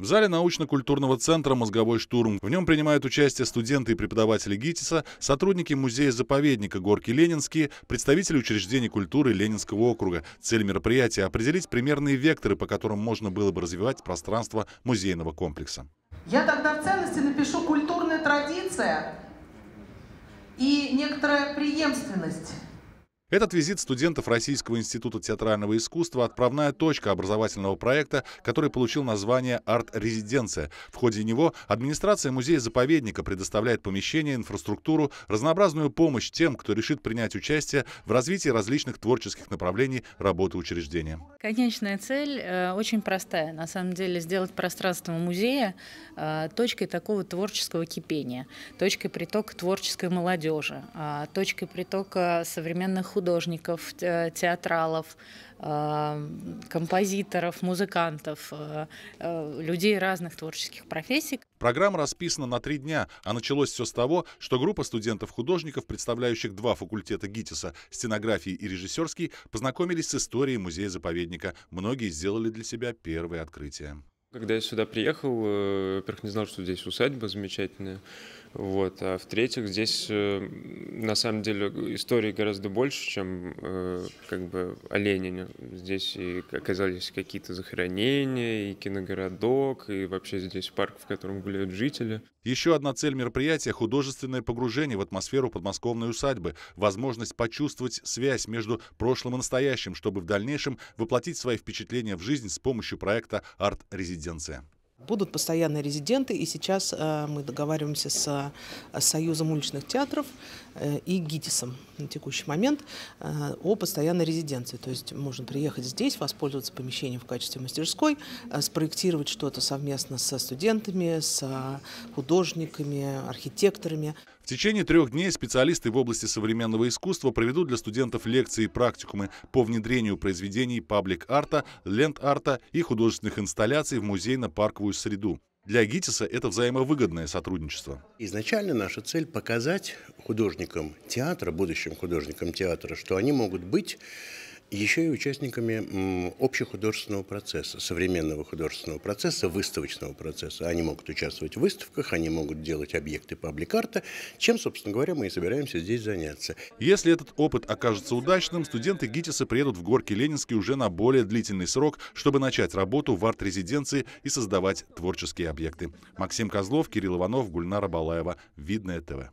В зале научно-культурного центра «Мозговой штурм» в нем принимают участие студенты и преподаватели ГИТИСа, сотрудники музея-заповедника «Горки Ленинские», представители учреждений культуры Ленинского округа. Цель мероприятия – определить примерные векторы, по которым можно было бы развивать пространство музейного комплекса. Я тогда в ценности напишу «культурная традиция» и некоторая преемственность этот визит студентов Российского института театрального искусства – отправная точка образовательного проекта, который получил название «Арт-резиденция». В ходе него администрация музея-заповедника предоставляет помещение, инфраструктуру, разнообразную помощь тем, кто решит принять участие в развитии различных творческих направлений работы учреждения. Конечная цель э, очень простая. На самом деле сделать пространство музея э, точкой такого творческого кипения, точкой притока творческой молодежи, э, точкой притока современных художников, художников, театралов, э, композиторов, музыкантов, э, э, людей разных творческих профессий. Программа расписана на три дня, а началось все с того, что группа студентов-художников, представляющих два факультета ГИТИСа – стенографии и режиссерский, познакомились с историей музея-заповедника. Многие сделали для себя первые открытия. Когда я сюда приехал, во-первых, не знал, что здесь усадьба замечательная. Вот. А в-третьих, здесь э, на самом деле истории гораздо больше, чем э, как бы о Ленине. Здесь и оказались какие-то захоронения, и киногородок, и вообще здесь парк, в котором гуляют жители. Еще одна цель мероприятия – художественное погружение в атмосферу подмосковной усадьбы, возможность почувствовать связь между прошлым и настоящим, чтобы в дальнейшем воплотить свои впечатления в жизнь с помощью проекта «Арт-резиденция». Будут постоянные резиденты, и сейчас э, мы договариваемся э, с Союзом уличных театров э, и ГИТИСом на текущий момент о постоянной резиденции. То есть можно приехать здесь, воспользоваться помещением в качестве мастерской, спроектировать что-то совместно со студентами, с художниками, архитекторами. В течение трех дней специалисты в области современного искусства проведут для студентов лекции и практикумы по внедрению произведений паблик-арта, ленд арта и художественных инсталляций в музейно-парковую деловую среду. Для ГИТИСа это взаимовыгодное сотрудничество. Изначально наша цель показать художникам театра, будущим художникам театра, что они могут быть еще и участниками общехудожественного процесса, современного художественного процесса, выставочного процесса. Они могут участвовать в выставках, они могут делать объекты пабликарта, чем, собственно говоря, мы и собираемся здесь заняться. Если этот опыт окажется удачным, студенты ГИТИСа приедут в Горки Ленинский уже на более длительный срок, чтобы начать работу в арт-резиденции и создавать творческие объекты. Максим Козлов, Кирилл Иванов, Гульнара Балаева. Видное ТВ.